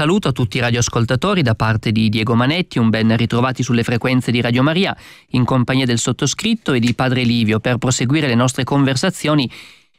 saluto a tutti i radioascoltatori da parte di Diego Manetti, un ben ritrovati sulle frequenze di Radio Maria, in compagnia del sottoscritto e di Padre Livio, per proseguire le nostre conversazioni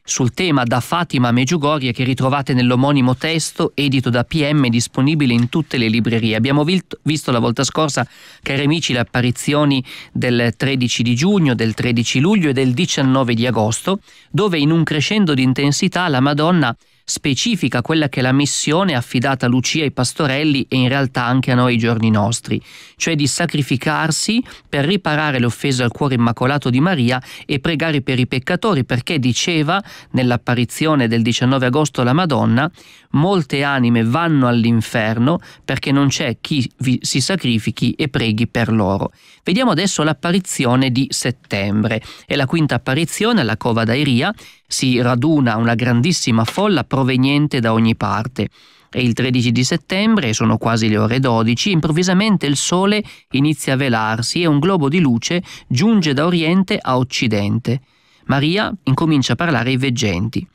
sul tema da Fatima a Meggiugorie che ritrovate nell'omonimo testo edito da PM disponibile in tutte le librerie. Abbiamo visto la volta scorsa, cari amici, le apparizioni del 13 di giugno, del 13 luglio e del 19 di agosto, dove in un crescendo di intensità la Madonna specifica quella che è la missione affidata a Lucia e ai pastorelli e in realtà anche a noi i giorni nostri, cioè di sacrificarsi per riparare le offese al cuore immacolato di Maria e pregare per i peccatori, perché diceva nell'apparizione del 19 agosto alla Madonna, molte anime vanno all'inferno perché non c'è chi si sacrifichi e preghi per loro. Vediamo adesso l'apparizione di settembre, è la quinta apparizione alla Cova d'Airia, si raduna una grandissima folla proveniente da ogni parte. È il 13 di settembre, sono quasi le ore 12, improvvisamente il sole inizia a velarsi e un globo di luce giunge da oriente a occidente. Maria incomincia a parlare ai veggenti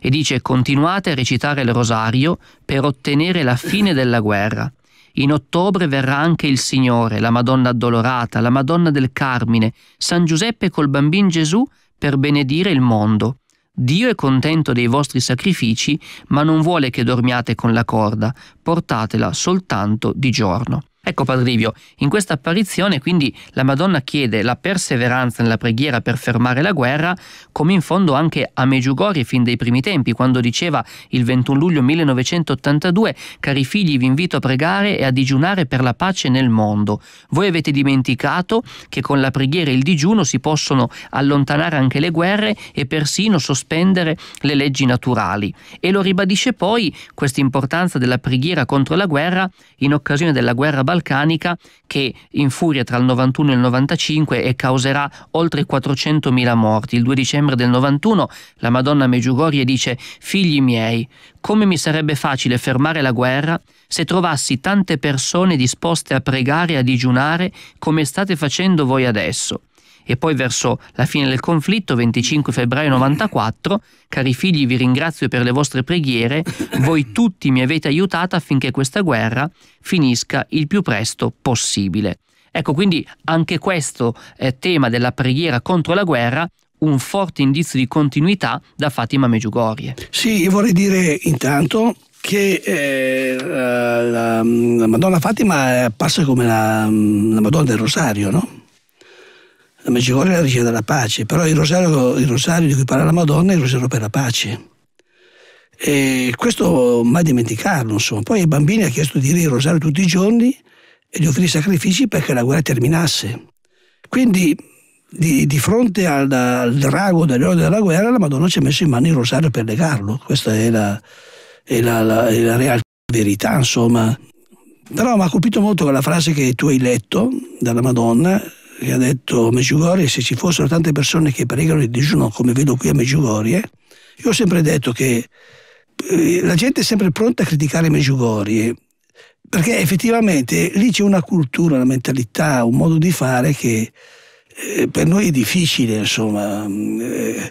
e dice continuate a recitare il rosario per ottenere la fine della guerra. In ottobre verrà anche il Signore, la Madonna addolorata, la Madonna del Carmine, San Giuseppe col bambino Gesù per benedire il mondo. Dio è contento dei vostri sacrifici, ma non vuole che dormiate con la corda, portatela soltanto di giorno. Ecco Padrivio, in questa apparizione quindi la Madonna chiede la perseveranza nella preghiera per fermare la guerra, come in fondo anche a Meggiugorie fin dai primi tempi, quando diceva il 21 luglio 1982 «Cari figli vi invito a pregare e a digiunare per la pace nel mondo. Voi avete dimenticato che con la preghiera e il digiuno si possono allontanare anche le guerre e persino sospendere le leggi naturali». E lo ribadisce poi questa importanza della preghiera contro la guerra in occasione della guerra balcanica che infuria tra il 91 e il 95 e causerà oltre 400.000 morti. Il 2 dicembre del 91 la Madonna Meggiugorie dice Figli miei, come mi sarebbe facile fermare la guerra se trovassi tante persone disposte a pregare e a digiunare come state facendo voi adesso. E poi verso la fine del conflitto, 25 febbraio 94, cari figli vi ringrazio per le vostre preghiere, voi tutti mi avete aiutato affinché questa guerra finisca il più presto possibile. Ecco, quindi anche questo eh, tema della preghiera contro la guerra un forte indizio di continuità da Fatima Meggiugorie. Sì, io vorrei dire intanto che eh, eh la, la, Madonna Fatima passa come la, la Madonna del Rosario, no? la Medjugorje è la regina della pace, però il rosario, il rosario di cui parla la Madonna è il rosario per la pace. E questo mai dimenticarlo, insomma. Poi ai bambini ha chiesto di dire il rosario tutti i giorni e di offrire sacrifici perché la guerra terminasse. Quindi di, di fronte al, al drago dell'ordine della guerra la Madonna ci ha messo in mano il rosario per legarlo. Questa è la, è la, la, è la realtà, la verità, insomma. Però mi ha colpito molto quella frase che tu hai letto dalla Madonna, che ha detto Meggiugorie, se ci fossero tante persone che pregano il digiuno come vedo qui a Meggiugorie, io ho sempre detto che eh, la gente è sempre pronta a criticare Meggiugorie, perché effettivamente lì c'è una cultura, una mentalità, un modo di fare che eh, per noi è difficile, insomma. Eh,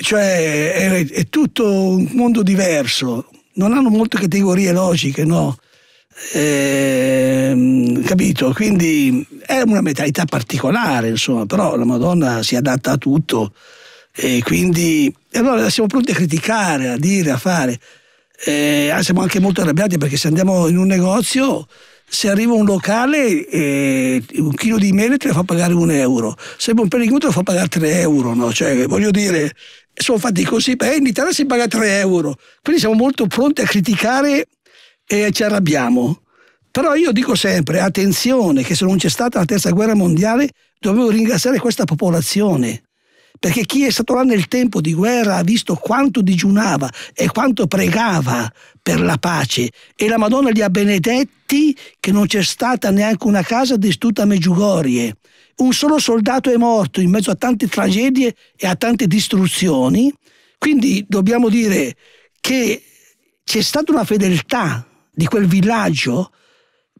cioè è tutto un mondo diverso, non hanno molte categorie logiche, no? Eh, capito? Quindi è una mentalità particolare, insomma, però la Madonna si adatta a tutto e quindi e allora siamo pronti a criticare, a dire, a fare. Eh, siamo anche molto arrabbiati perché se andiamo in un negozio se arriva un locale eh, un chilo di mele te lo fa pagare un euro se arriva un pellegrino te lo fa pagare tre euro no? cioè, voglio dire sono fatti così beh in Italia si paga tre euro quindi siamo molto pronti a criticare e ci arrabbiamo. Però io dico sempre, attenzione, che se non c'è stata la terza guerra mondiale, dovevo ringraziare questa popolazione. Perché chi è stato là nel tempo di guerra ha visto quanto digiunava e quanto pregava per la pace. E la Madonna li ha benedetti che non c'è stata neanche una casa distrutta a Meggiugorie. Un solo soldato è morto in mezzo a tante tragedie e a tante distruzioni. Quindi dobbiamo dire che c'è stata una fedeltà di quel villaggio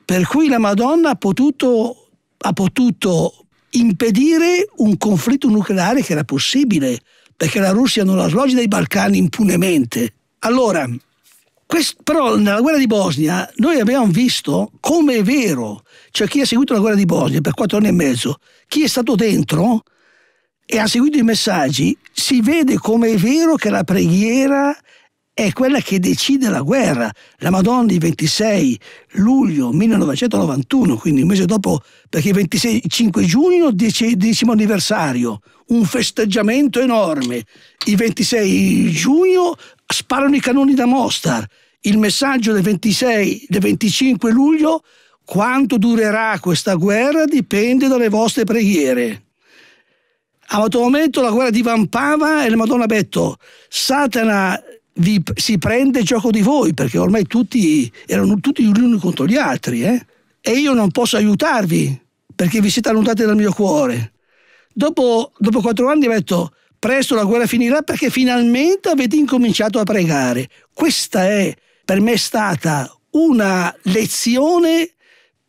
per cui la Madonna ha potuto, ha potuto impedire un conflitto nucleare che era possibile, perché la Russia non la slogge dai Balcani impunemente. Allora, quest, però nella guerra di Bosnia noi abbiamo visto come è vero, cioè chi ha seguito la guerra di Bosnia per quattro anni e mezzo, chi è stato dentro e ha seguito i messaggi, si vede come è vero che la preghiera è quella che decide la guerra. La Madonna il 26 luglio 1991, quindi un mese dopo, perché il 26, 5 giugno, decimo anniversario, un festeggiamento enorme. Il 26 giugno sparano i cannoni da Mostar. Il messaggio del 26, del 25 luglio, quanto durerà questa guerra dipende dalle vostre preghiere. A un momento la guerra divampava e la Madonna ha detto, Satana vi, si prende gioco di voi perché ormai tutti erano tutti gli uni contro gli altri eh? e io non posso aiutarvi perché vi siete allontanati dal mio cuore. Dopo, dopo quattro anni ho detto presto la guerra finirà perché finalmente avete incominciato a pregare. Questa è per me stata una lezione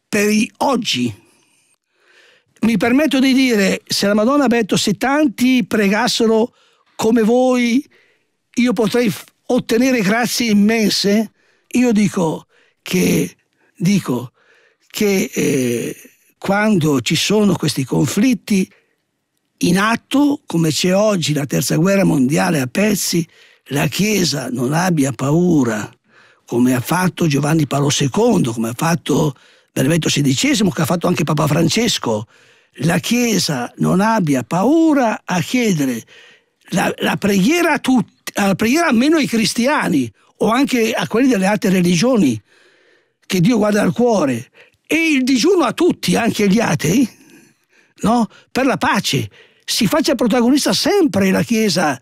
per oggi. Mi permetto di dire, se la Madonna ha detto se tanti pregassero come voi, io potrei ottenere grazie immense, io dico che, dico che eh, quando ci sono questi conflitti in atto, come c'è oggi la terza guerra mondiale a pezzi, la Chiesa non abbia paura, come ha fatto Giovanni Paolo II, come ha fatto Benedetto XVI, che ha fatto anche Papa Francesco, la Chiesa non abbia paura a chiedere la, la preghiera a tutti alla preghiera almeno ai cristiani o anche a quelli delle altre religioni, che Dio guarda al cuore, e il digiuno a tutti, anche agli atei, no? per la pace. Si faccia protagonista sempre la Chiesa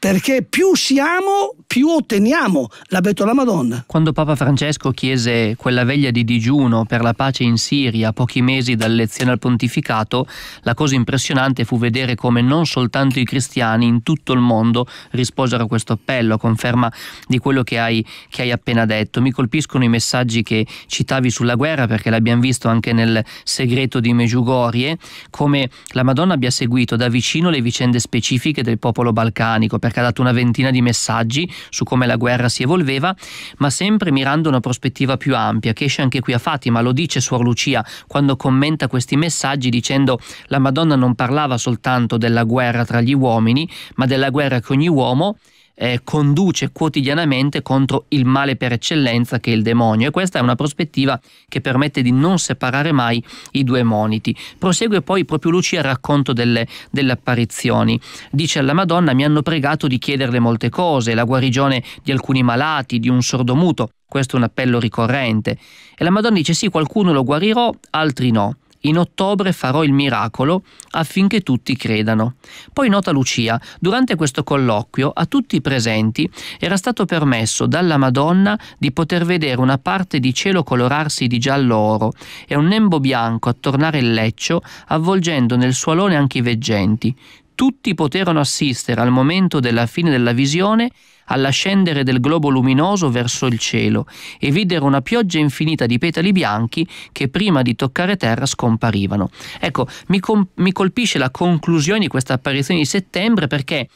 perché più siamo, più otteniamo, l'ha detto la Madonna. Quando Papa Francesco chiese quella veglia di digiuno per la pace in Siria, pochi mesi dall'elezione al pontificato, la cosa impressionante fu vedere come non soltanto i cristiani in tutto il mondo risposero a questo appello, a conferma di quello che hai, che hai appena detto. Mi colpiscono i messaggi che citavi sulla guerra, perché l'abbiamo visto anche nel segreto di Meggiugorie, come la Madonna abbia seguito da vicino le vicende specifiche del popolo balcanico, perché ha dato una ventina di messaggi su come la guerra si evolveva, ma sempre mirando una prospettiva più ampia, che esce anche qui a Fatima, lo dice Suor Lucia quando commenta questi messaggi dicendo la Madonna non parlava soltanto della guerra tra gli uomini, ma della guerra che ogni uomo eh, conduce quotidianamente contro il male per eccellenza che è il demonio e questa è una prospettiva che permette di non separare mai i due moniti. Prosegue poi proprio Lucia al racconto delle, delle apparizioni. Dice alla Madonna mi hanno pregato di chiederle molte cose, la guarigione di alcuni malati, di un sordomuto, questo è un appello ricorrente. E la Madonna dice sì, qualcuno lo guarirò, altri no. In ottobre farò il miracolo affinché tutti credano. Poi nota Lucia, durante questo colloquio a tutti i presenti era stato permesso dalla Madonna di poter vedere una parte di cielo colorarsi di giallo oro e un nembo bianco attornare il leccio avvolgendo nel suolone anche i veggenti tutti poterono assistere al momento della fine della visione all'ascendere del globo luminoso verso il cielo e videro una pioggia infinita di petali bianchi che prima di toccare terra scomparivano. Ecco, mi, mi colpisce la conclusione di questa apparizione di settembre perché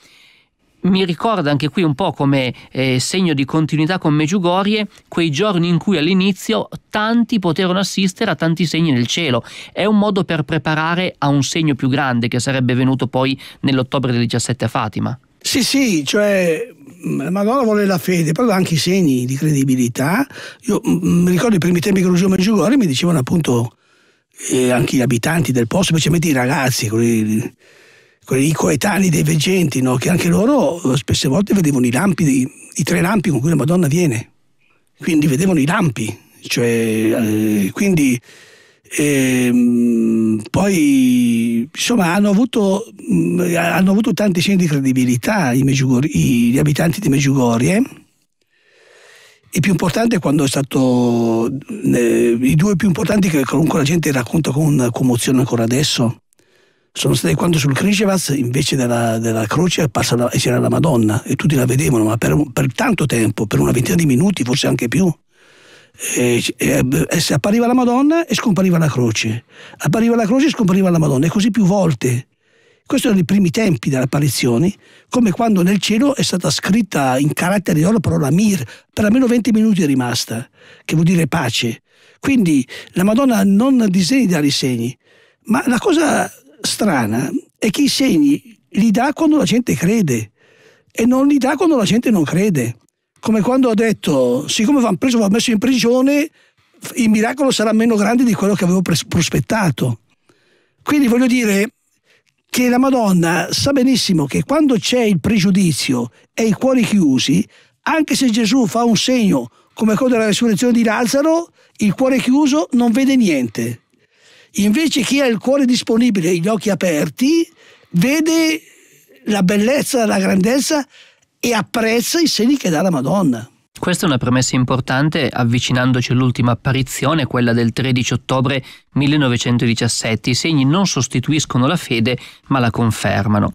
mi ricorda anche qui un po' come eh, segno di continuità con Meggiugorie quei giorni in cui all'inizio tanti poterono assistere a tanti segni nel cielo. È un modo per preparare a un segno più grande che sarebbe venuto poi nell'ottobre del 17 a Fatima. Sì, sì, cioè la mm, Madonna vuole la fede, però dà anche i segni di credibilità. Io mm, mm, mi ricordo i primi tempi che lo usavo Meggiugorie mi dicevano appunto eh, anche gli abitanti del posto, specialmente i ragazzi, quelli i coetanei dei veggenti, no? che anche loro eh, spesse volte vedevano i lampi, i tre lampi con cui la Madonna viene. Quindi vedevano i lampi, cioè, eh, quindi eh, poi insomma hanno avuto, mh, mm, hanno avuto tanti segni di credibilità i i, gli abitanti di Meggiugorie. Il più importante è quando è stato, eh, i due più importanti che comunque la gente racconta con commozione ancora adesso, sono state quando sul Krishevas invece della, della croce passa c'era la Madonna e tutti la vedevano, ma per, per tanto tempo, per una ventina di minuti, forse anche più. E, e, e, appariva la Madonna e scompariva la croce, appariva la croce e scompariva la Madonna, e così più volte. Questi erano i primi tempi delle apparizioni, come quando nel cielo è stata scritta in caratteri d'oro la parola Mir, per almeno 20 minuti è rimasta, che vuol dire pace. Quindi la Madonna non disegna i segni, ma la cosa strana è che i segni li dà quando la gente crede e non li dà quando la gente non crede. Come quando ha detto, siccome va preso, va messo in prigione, il miracolo sarà meno grande di quello che avevo prospettato. Quindi voglio dire che la Madonna sa benissimo che quando c'è il pregiudizio e i cuori chiusi, anche se Gesù fa un segno come quello della risurrezione di Lazzaro, il cuore chiuso non vede niente. Invece chi ha il cuore disponibile e gli occhi aperti vede la bellezza, la grandezza e apprezza i segni che dà la Madonna. Questa è una premessa importante avvicinandoci all'ultima apparizione, quella del 13 ottobre 1917. I segni non sostituiscono la fede ma la confermano.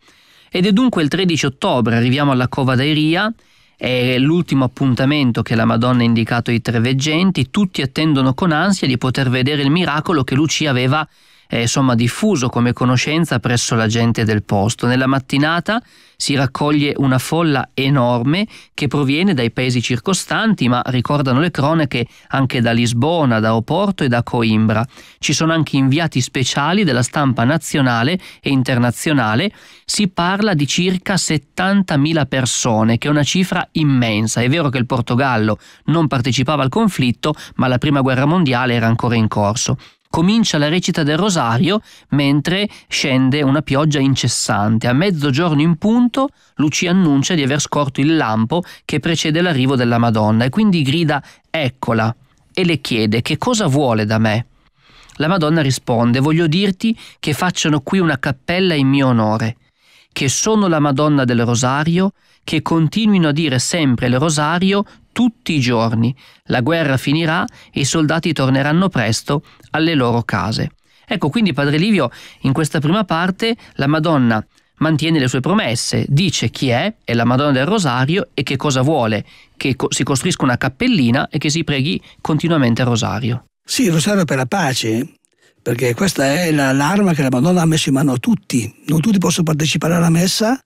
Ed è dunque il 13 ottobre, arriviamo alla Cova d'Airia è l'ultimo appuntamento che la Madonna ha indicato ai tre veggenti, tutti attendono con ansia di poter vedere il miracolo che Lucia aveva eh, insomma, diffuso come conoscenza presso la gente del posto. Nella mattinata si raccoglie una folla enorme che proviene dai paesi circostanti, ma ricordano le cronache anche da Lisbona, da Oporto e da Coimbra. Ci sono anche inviati speciali della stampa nazionale e internazionale. Si parla di circa 70.000 persone, che è una cifra immensa. È vero che il Portogallo non partecipava al conflitto, ma la prima guerra mondiale era ancora in corso comincia la recita del rosario mentre scende una pioggia incessante. A mezzogiorno in punto Lucia annuncia di aver scorto il lampo che precede l'arrivo della Madonna e quindi grida eccola e le chiede che cosa vuole da me. La Madonna risponde voglio dirti che facciano qui una cappella in mio onore che sono la Madonna del Rosario, che continuino a dire sempre il Rosario tutti i giorni. La guerra finirà e i soldati torneranno presto alle loro case. Ecco quindi Padre Livio, in questa prima parte la Madonna mantiene le sue promesse, dice chi è, è la Madonna del Rosario e che cosa vuole, che co si costruisca una cappellina e che si preghi continuamente il Rosario. Sì, il Rosario per la pace, perché questa è l'arma che la Madonna ha messo in mano a tutti. Non tutti possono partecipare alla messa,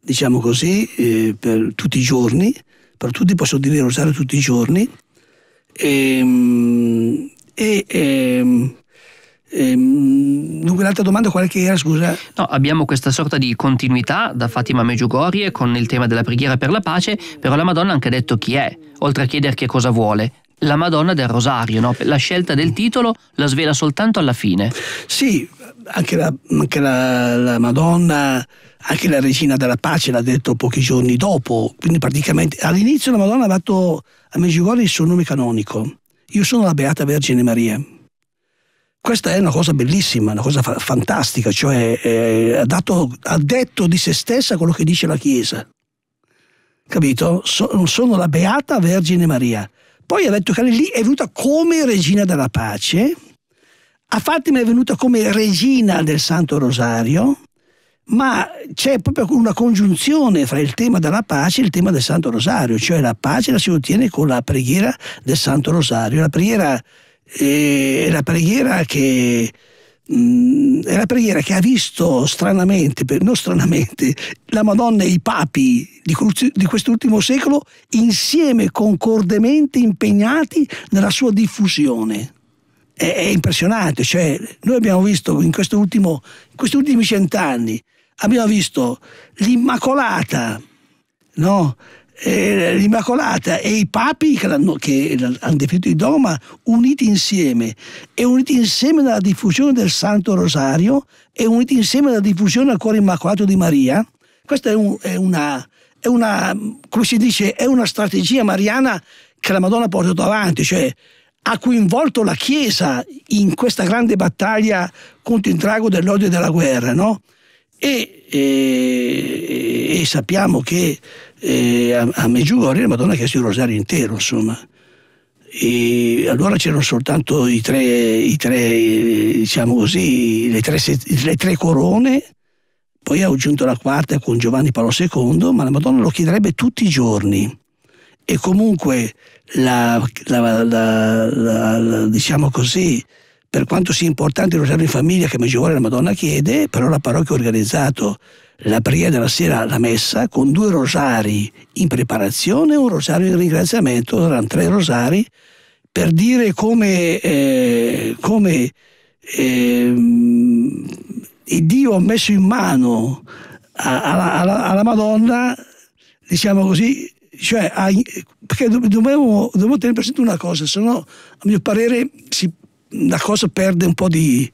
diciamo così, eh, per tutti i giorni, però tutti possono dire il rosario tutti i giorni. Ehm, e, e, ehm, e ehm, dunque l'altra domanda qual era scusa? No, abbiamo questa sorta di continuità da Fatima Meggiugorie con il tema della preghiera per la pace, però la Madonna ha anche detto chi è, oltre a chiedere che cosa vuole la Madonna del Rosario, no? la scelta del titolo la svela soltanto alla fine. Sì, anche la, anche la, la Madonna, anche la Regina della Pace l'ha detto pochi giorni dopo, quindi praticamente all'inizio la Madonna ha dato a Meggiugorje il suo nome canonico, io sono la Beata Vergine Maria. Questa è una cosa bellissima, una cosa fantastica, cioè eh, ha, dato, ha detto di se stessa quello che dice la Chiesa. Capito? So, sono la Beata Vergine Maria poi ha detto che lì è venuta come regina della pace, a Fatima è venuta come regina del Santo Rosario, ma c'è proprio una congiunzione fra il tema della pace e il tema del Santo Rosario, cioè la pace la si ottiene con la preghiera del Santo Rosario, la preghiera, eh, la preghiera che Mm, è la preghiera che ha visto stranamente, per, non stranamente, la Madonna e i papi di, di quest'ultimo secolo insieme concordemente impegnati nella sua diffusione è, impressionante. Cioè, noi abbiamo visto in, in questi ultimi cent'anni, abbiamo visto l'Immacolata, no? l'Immacolata eh, e i papi che, che hanno definito il dogma uniti insieme e uniti insieme nella diffusione del Santo Rosario e uniti insieme nella diffusione del Cuore Immacolato di Maria. Questa è, un, è, una, è una, come si dice, è una strategia mariana che la Madonna ha portato avanti, cioè ha coinvolto la Chiesa in questa grande battaglia contro il drago dell'odio e della guerra, no? e, e, e sappiamo che e a, a Meggiugorie la Madonna ha il rosario intero, insomma. E allora c'erano soltanto i tre, i tre diciamo così, le tre, le tre corone, poi ha aggiunto la quarta con Giovanni Paolo II, ma la Madonna lo chiederebbe tutti i giorni. E comunque, la, la, la, diciamo così, per quanto sia importante il rosario in famiglia che a Meggiugorie la Madonna chiede, però la parrocchia ha organizzato la preghiera della sera alla messa con due rosari in preparazione e un rosario di ringraziamento, erano tre rosari, per dire come, eh, come eh, Dio ha messo in mano alla, alla, alla Madonna, diciamo così, cioè, perché dobbiamo, dobbiamo tenere presente una cosa, se no a mio parere si, la cosa perde un po' di,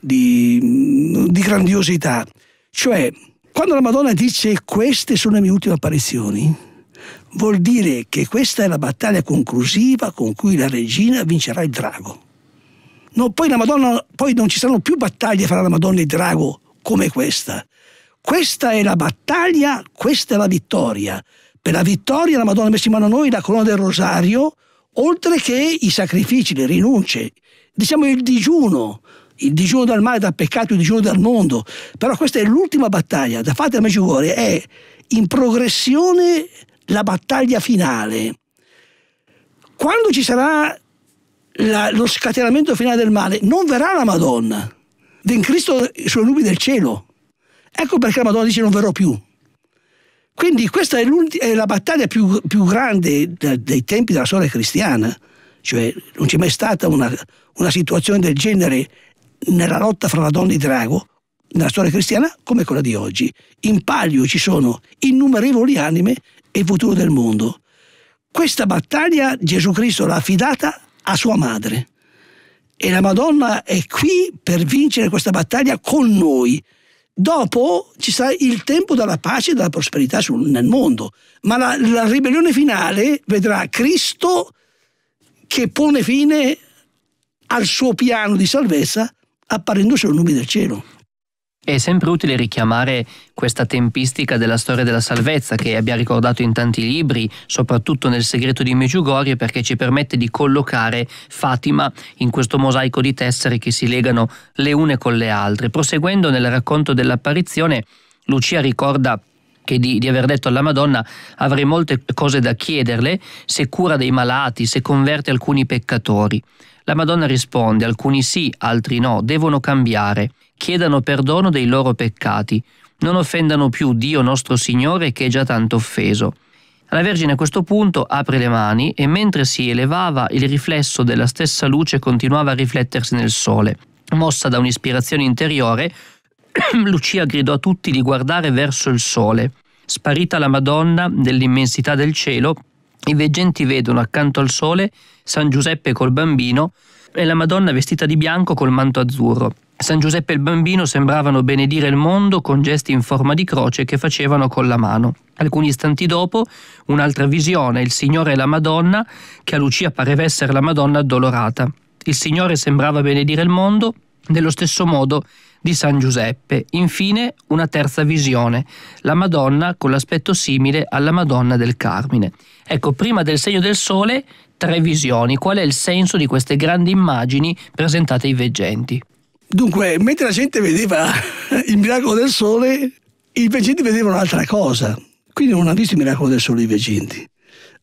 di, di grandiosità. Cioè, quando la Madonna dice queste sono le mie ultime apparizioni, vuol dire che questa è la battaglia conclusiva con cui la regina vincerà il drago. No, poi, Madonna, poi non ci saranno più battaglie fra la Madonna e il drago come questa. Questa è la battaglia, questa è la vittoria. Per la vittoria la Madonna ha messo in mano a noi la corona del rosario, oltre che i sacrifici, le rinunce, diciamo il digiuno il digiuno dal male dà peccato, il digiuno dal mondo. Però questa è l'ultima battaglia, da fate a Meggiugorje è in progressione la battaglia finale. Quando ci sarà la, lo scatenamento finale del male, non verrà la Madonna, ven Cristo sulle nubi del cielo. Ecco perché la Madonna dice non verrò più. Quindi questa è, è la battaglia più, più grande dei tempi della storia cristiana, cioè non c'è mai stata una, una situazione del genere nella lotta fra la donna e Drago, nella storia cristiana come quella di oggi. In palio ci sono innumerevoli anime e il futuro del mondo. Questa battaglia Gesù Cristo l'ha affidata a sua madre e la Madonna è qui per vincere questa battaglia con noi. Dopo ci sarà il tempo della pace e della prosperità sul, nel mondo, ma la, la ribellione finale vedrà Cristo che pone fine al suo piano di salvezza apparendo solo nubi del cielo. È sempre utile richiamare questa tempistica della storia della salvezza che abbiamo ricordato in tanti libri, soprattutto nel segreto di Meggiugorie, perché ci permette di collocare Fatima in questo mosaico di tessere che si legano le une con le altre. Proseguendo nel racconto dell'apparizione, Lucia ricorda che di, di, aver detto alla Madonna avrei molte cose da chiederle se cura dei malati, se converte alcuni peccatori. La Madonna risponde, alcuni sì, altri no, devono cambiare, chiedano perdono dei loro peccati, non offendano più Dio nostro Signore che è già tanto offeso. La Vergine a questo punto apre le mani e mentre si elevava il riflesso della stessa luce continuava a riflettersi nel sole. Mossa da un'ispirazione interiore, Lucia gridò a tutti di guardare verso il sole. Sparita la Madonna nell'immensità del cielo, i veggenti vedono accanto al sole San Giuseppe col bambino e la Madonna vestita di bianco col manto azzurro. San Giuseppe e il bambino sembravano benedire il mondo con gesti in forma di croce che facevano con la mano. Alcuni istanti dopo, un'altra visione, il Signore e la Madonna, che a Lucia pareva essere la Madonna addolorata. Il Signore sembrava benedire il mondo, nello stesso modo di San Giuseppe, infine una terza visione, la Madonna con l'aspetto simile alla Madonna del Carmine. Ecco, prima del segno del sole, tre visioni. Qual è il senso di queste grandi immagini presentate ai veggenti? Dunque, mentre la gente vedeva il miracolo del sole, i veggenti vedevano un'altra cosa. Quindi non ha visto il miracolo del sole i veggenti.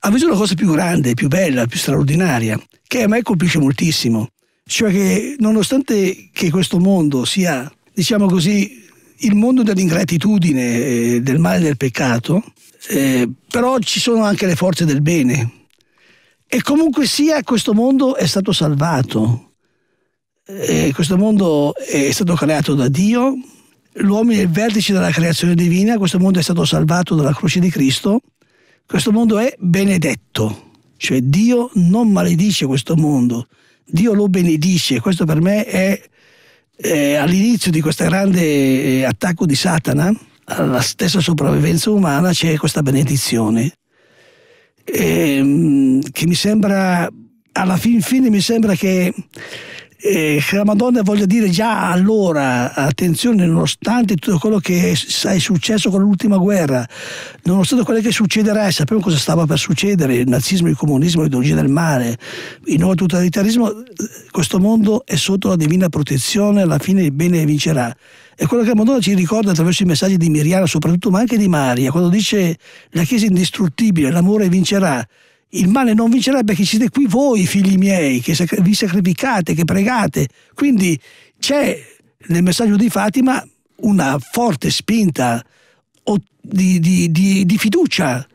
Ha visto una cosa più grande, più bella, più straordinaria, che a me colpisce moltissimo. Cioè che nonostante che questo mondo sia, diciamo così, il mondo dell'ingratitudine, del male e del peccato, eh, però ci sono anche le forze del bene. E comunque sia questo mondo è stato salvato. Eh, questo mondo è stato creato da Dio, l'uomo è il vertice della creazione divina, questo mondo è stato salvato dalla croce di Cristo, questo mondo è benedetto, cioè Dio non maledice questo mondo, Dio lo benedice, questo per me è, è all'inizio di questo grande eh, attacco di Satana, alla stessa sopravvivenza umana c'è questa benedizione, e, ehm, che mi sembra, alla fin fine mi sembra che eh, la Madonna voglia dire già allora, attenzione, nonostante tutto quello che è successo con l'ultima guerra, nonostante quello che succederà, sappiamo cosa stava per succedere, il nazismo, il comunismo, l'ideologia del male, il nuovo totalitarismo, questo mondo è sotto la divina protezione, alla fine il bene vincerà. E quello che la Madonna ci ricorda attraverso i messaggi di Miriana soprattutto, ma anche di Maria, quando dice la Chiesa è indistruttibile, l'amore vincerà. Il male non vincerebbe che siete qui voi, figli miei, che vi sacrificate, che pregate. Quindi c'è nel messaggio di Fatima una forte spinta di, di, di, di fiducia,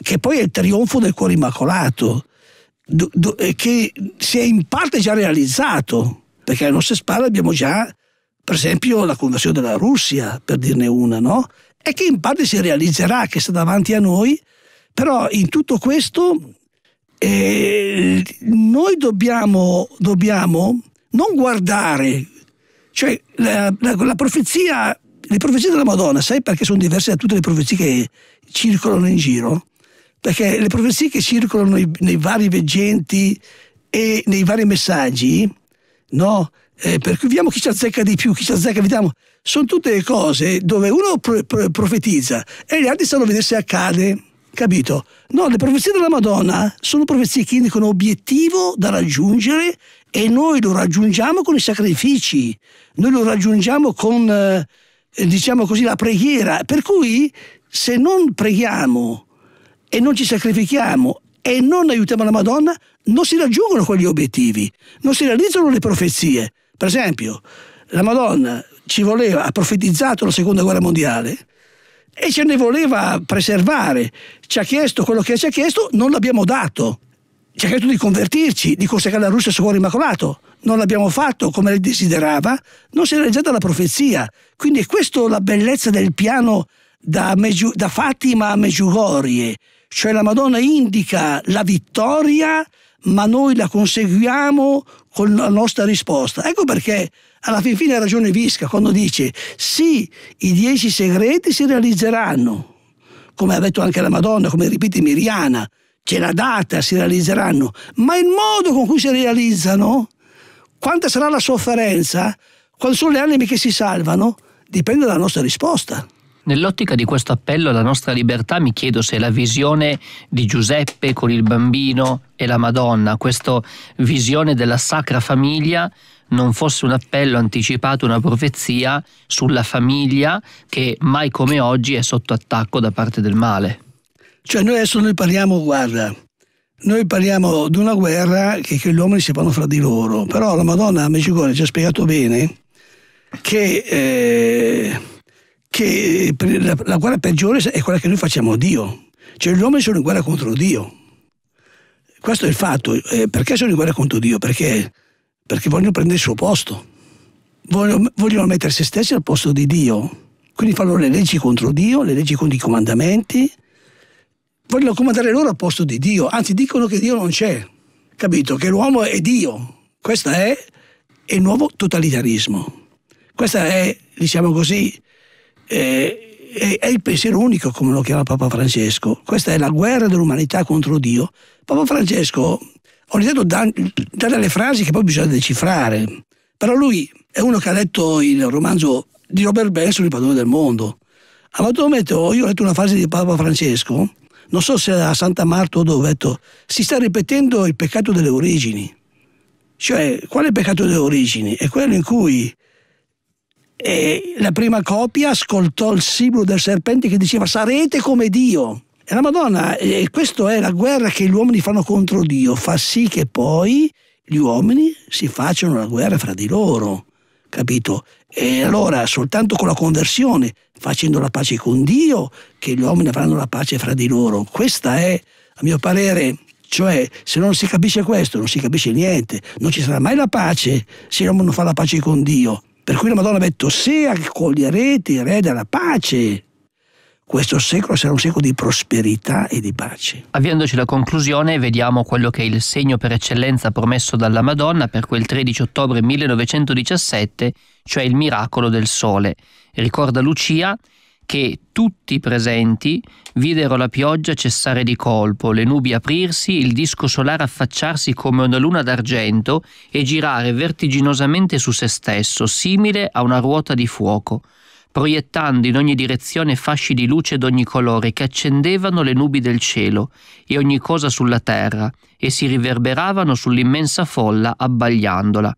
che poi è il trionfo del cuore immacolato, che si è in parte già realizzato, perché alle nostre spalle abbiamo già, per esempio, la conversione della Russia, per dirne una, no? E che in parte si realizzerà, che sta davanti a noi, però in tutto questo eh, noi dobbiamo, dobbiamo, non guardare, cioè la, la, la profezia, le profezie della Madonna, sai perché sono diverse da tutte le profezie che circolano in giro? Perché le profezie che circolano nei, nei vari veggenti e nei vari messaggi, no? Eh, per cui vediamo chi ci azzecca di più, chi ci azzecca, vediamo, sono tutte cose dove uno pro, pro, profetizza e gli altri stanno a vedere se accade capito? No, le profezie della Madonna sono profezie che indicano un obiettivo da raggiungere e noi lo raggiungiamo con i sacrifici, noi lo raggiungiamo con, eh, diciamo così, la preghiera. Per cui se non preghiamo e non ci sacrifichiamo e non aiutiamo la Madonna, non si raggiungono quegli obiettivi, non si realizzano le profezie. Per esempio, la Madonna ci voleva, ha profetizzato la seconda guerra mondiale, e ce ne voleva preservare. Ci ha chiesto quello che ci ha chiesto, non l'abbiamo dato. Ci ha chiesto di convertirci, di consacrare la Russia al suo cuore immacolato. Non l'abbiamo fatto come desiderava, non si era realizzata la profezia. Quindi è questa la bellezza del piano da, Megiu, da Fatima a Meggiugorie, cioè la Madonna indica la vittoria, ma noi la conseguiamo con la nostra risposta. Ecco perché alla fin fine ha ragione Visca quando dice sì, i dieci segreti si realizzeranno, come ha detto anche la Madonna, come ripete Miriana, c'è la data, si realizzeranno, ma il modo con cui si realizzano, quanta sarà la sofferenza, quali sono le anime che si salvano, dipende dalla nostra risposta. Nell'ottica di questo appello alla nostra libertà mi chiedo se la visione di Giuseppe con il bambino e la Madonna, questa visione della sacra famiglia, non fosse un appello anticipato, una profezia sulla famiglia che mai come oggi è sotto attacco da parte del male. Cioè noi adesso noi parliamo, guarda, noi parliamo di una guerra che, che gli uomini si fanno fra di loro, però la Madonna amici Mecicone ci ha spiegato bene che... Eh, che la, la guerra peggiore è quella che noi facciamo a Dio. Cioè gli uomini sono in guerra contro Dio. Questo è il fatto. Eh, perché sono in guerra contro Dio? Perché, perché vogliono prendere il suo posto. Vogliono, vogliono, mettere se stessi al posto di Dio. Quindi fanno le leggi contro Dio, le leggi contro i comandamenti. Vogliono comandare loro al posto di Dio. Anzi, dicono che Dio non c'è. Capito? Che l'uomo è Dio. Questo è il nuovo totalitarismo. Questa è, diciamo così, eh, è il pensiero unico, come lo chiama Papa Francesco. Questa è la guerra dell'umanità contro Dio. Papa Francesco ogni tanto dà, dà delle frasi che poi bisogna decifrare, però lui è uno che ha letto il romanzo di Robert Benson, Il padrone del mondo. A un certo momento io ho letto una frase di Papa Francesco, non so se a Santa Marta o dove, ho detto, si sta ripetendo il peccato delle origini. Cioè, quale peccato delle origini? È quello in cui e la prima copia ascoltò il simbolo del serpente che diceva sarete come Dio. E la Madonna, e questa è la guerra che gli uomini fanno contro Dio, fa sì che poi gli uomini si facciano la guerra fra di loro, capito? E allora soltanto con la conversione, facendo la pace con Dio, che gli uomini avranno la pace fra di loro. Questa è, a mio parere, cioè, se non si capisce questo, non si capisce niente, non ci sarà mai la pace se l'uomo non fa la pace con Dio. Per cui la Madonna ha detto, se accoglierete il re della pace, questo secolo sarà un secolo di prosperità e di pace. Avviandoci alla conclusione, vediamo quello che è il segno per eccellenza promesso dalla Madonna per quel 13 ottobre 1917, cioè il miracolo del sole. Ricorda Lucia che tutti i presenti videro la pioggia cessare di colpo, le nubi aprirsi, il disco solare affacciarsi come una luna d'argento e girare vertiginosamente su se stesso, simile a una ruota di fuoco, proiettando in ogni direzione fasci di luce d'ogni colore che accendevano le nubi del cielo e ogni cosa sulla terra e si riverberavano sull'immensa folla abbagliandola.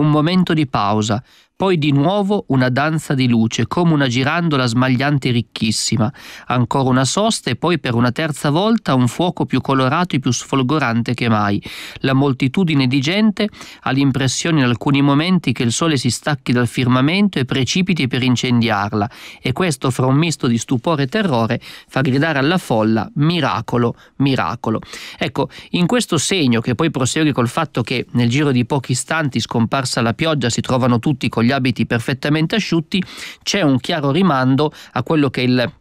Un momento di pausa, poi di nuovo una danza di luce, come una girandola smagliante ricchissima, ancora una sosta e poi per una terza volta un fuoco più colorato e più sfolgorante che mai. La moltitudine di gente ha l'impressione in alcuni momenti che il sole si stacchi dal firmamento e precipiti per incendiarla, e questo fra un misto di stupore e terrore fa gridare alla folla miracolo, miracolo. Ecco, in questo segno che poi prosegue col fatto che nel giro di pochi istanti scomparsa passa la pioggia si trovano tutti con gli abiti perfettamente asciutti, c'è un chiaro rimando a quello che il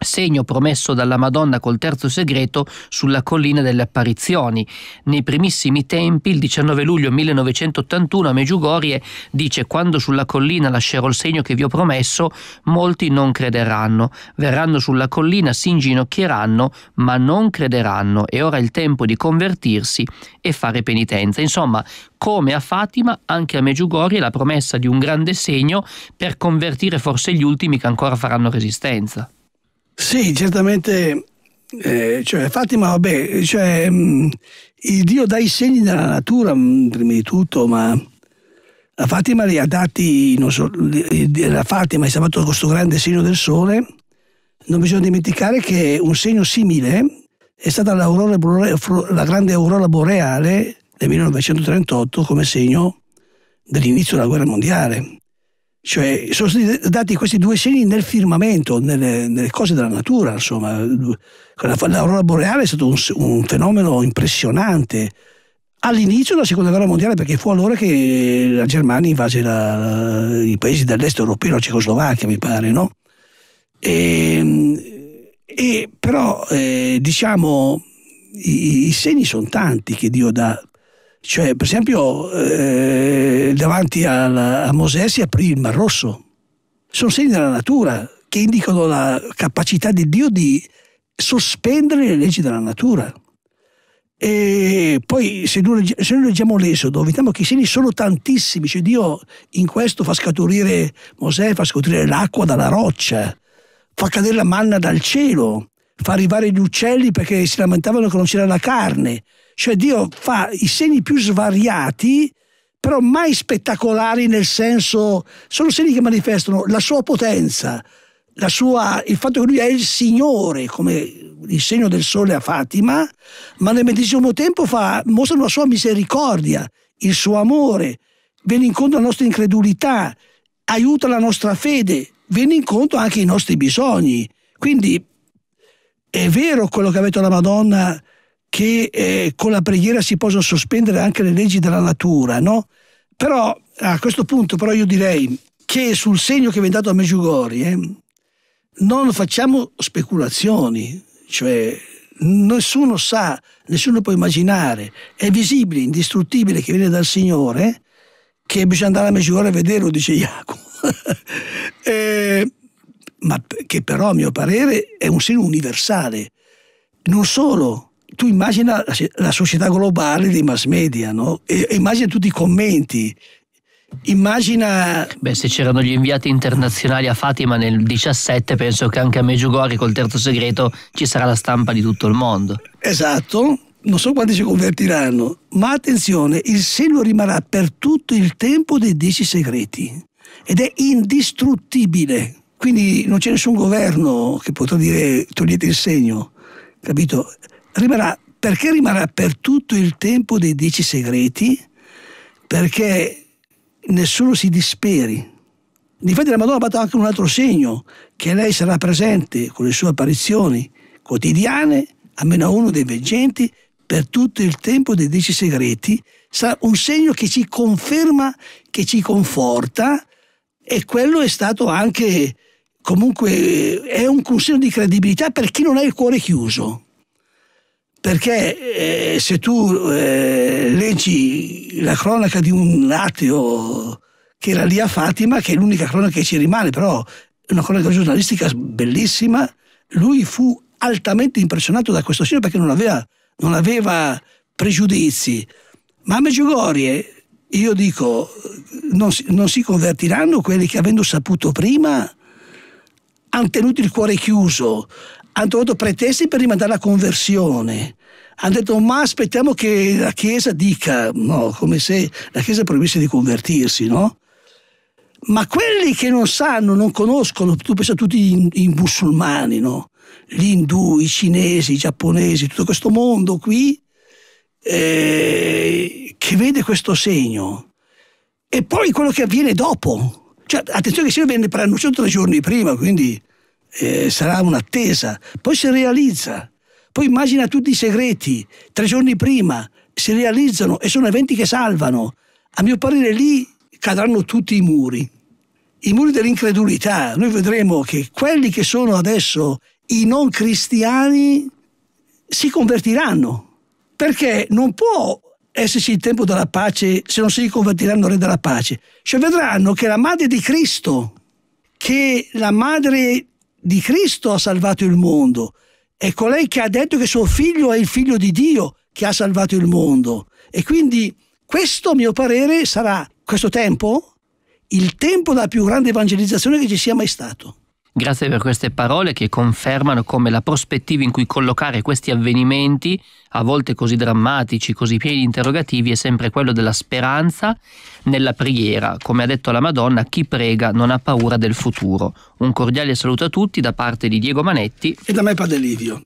segno promesso dalla Madonna col terzo segreto sulla collina delle apparizioni. Nei primissimi tempi, il 19 luglio 1981 a Meggiugorie dice quando sulla collina lascerò il segno che vi ho promesso, molti non crederanno, verranno sulla collina, si inginocchieranno, ma non crederanno È ora il tempo di convertirsi e fare penitenza. Insomma, come a Fatima, anche a Meggiugorie la promessa di un grande segno per convertire forse gli ultimi che ancora faranno resistenza. Sì, certamente. Eh, cioè, Fatima, vabbè, cioè, mh, mm, il Dio dà i segni della natura, mh, mm, prima di tutto, ma la Fatima li ha dati, non so, la Fatima è stato questo grande segno del sole. Non bisogna dimenticare che un segno simile è stata boreale, la grande aurora boreale del 1938 come segno dell'inizio della guerra mondiale. Cioè, sono stati dati questi due segni nel firmamento, nelle, nelle cose della natura, insomma. L'aurora boreale è stato un, un fenomeno impressionante. All'inizio della seconda guerra mondiale, perché fu allora che la Germania invase la, i paesi dell'est europeo, la Cecoslovacchia, mi pare, no? E, ehm, e però, eh, diciamo, i, i segni sono tanti che Dio dà cioè, per esempio, eh, davanti alla, a Mosè si aprì il Mar Rosso. Sono segni della natura che indicano la capacità di Dio di sospendere le leggi della natura. E poi se noi, se noi leggiamo l'Esodo, vediamo che i segni sono tantissimi, cioè Dio in questo fa scaturire Mosè, fa scaturire l'acqua dalla roccia, fa cadere la manna dal cielo, fa arrivare gli uccelli perché si lamentavano che non c'era la carne, cioè Dio fa i segni più svariati, però mai spettacolari nel senso, sono segni che manifestano la sua potenza, la sua, il fatto che lui è il Signore, come il segno del sole a Fatima, ma nel medesimo tempo fa, mostrano la sua misericordia, il suo amore, viene incontro alla nostra incredulità, aiuta la nostra fede, viene incontro anche ai nostri bisogni. Quindi è vero quello che ha detto la Madonna che eh, con la preghiera si possono sospendere anche le leggi della natura, no? Però a questo punto però io direi che sul segno che viene dato a Meggiugorie eh, non facciamo speculazioni, cioè nessuno sa, nessuno può immaginare, è visibile, indistruttibile che viene dal Signore, che bisogna andare a Meggiugorie a vederlo, dice Jacopo. eh, ma che però a mio parere è un segno universale, non solo tu immagina la, società globale dei mass media, no? E, immagina tutti i commenti, Immagina. Beh, se c'erano gli inviati internazionali a Fatima nel 17, penso che anche a Meggiugori col terzo segreto ci sarà la stampa di tutto il mondo. Esatto, non so quanti si convertiranno, ma attenzione, il segno rimarrà per tutto il tempo dei dieci segreti ed è indistruttibile. Quindi non c'è nessun governo che potrà dire togliete il segno, capito? rimarrà, perché rimarrà per tutto il tempo dei dieci segreti? Perché nessuno si disperi. Difatti la Madonna ha fatto anche un altro segno, che lei sarà presente con le sue apparizioni quotidiane, a almeno uno dei veggenti, per tutto il tempo dei dieci segreti, sarà un segno che ci conferma, che ci conforta e quello è stato anche comunque è un segno di credibilità per chi non ha il cuore chiuso perché eh, se tu eh, leggi la cronaca di un ateo che era lì a Fatima, che è l'unica cronaca che ci rimane, però è una cronaca giornalistica bellissima, lui fu altamente impressionato da questo signore perché non aveva, non aveva pregiudizi. Ma a Meggiugorie, io dico, non si, non si convertiranno quelli che avendo saputo prima hanno tenuto il cuore chiuso, hanno trovato pretesti per rimandare la conversione. Hanno detto ma aspettiamo che la Chiesa dica, no, come se la Chiesa proibisse di convertirsi, no? Ma quelli che non sanno, non conoscono, tu pensi a tutti i musulmani, no? Gli indù, i cinesi, i giapponesi, tutto questo mondo qui eh, che vede questo segno. E poi quello che avviene dopo. Cioè, attenzione che il segno viene preannunciato tre giorni prima, quindi eh, sarà un'attesa, poi si realizza, poi immagina tutti i segreti, tre giorni prima si realizzano e sono eventi che salvano. A mio parere lì cadranno tutti i muri, i muri dell'incredulità. Noi vedremo che quelli che sono adesso i non cristiani si convertiranno, perché non può esserci il tempo della pace se non si convertiranno re della pace. Cioè vedranno che la madre di Cristo, che la madre di Cristo ha salvato il mondo. È colei che ha detto che suo figlio è il figlio di Dio che ha salvato il mondo. E quindi questo, a mio parere, sarà questo tempo il tempo della più grande evangelizzazione che ci sia mai stato. Grazie per queste parole che confermano come la prospettiva in cui collocare questi avvenimenti, a volte così drammatici, così pieni di interrogativi, è sempre quella della speranza nella preghiera. Come ha detto la Madonna, chi prega non ha paura del futuro. Un cordiale saluto a tutti da parte di Diego Manetti e da me Padre Livio.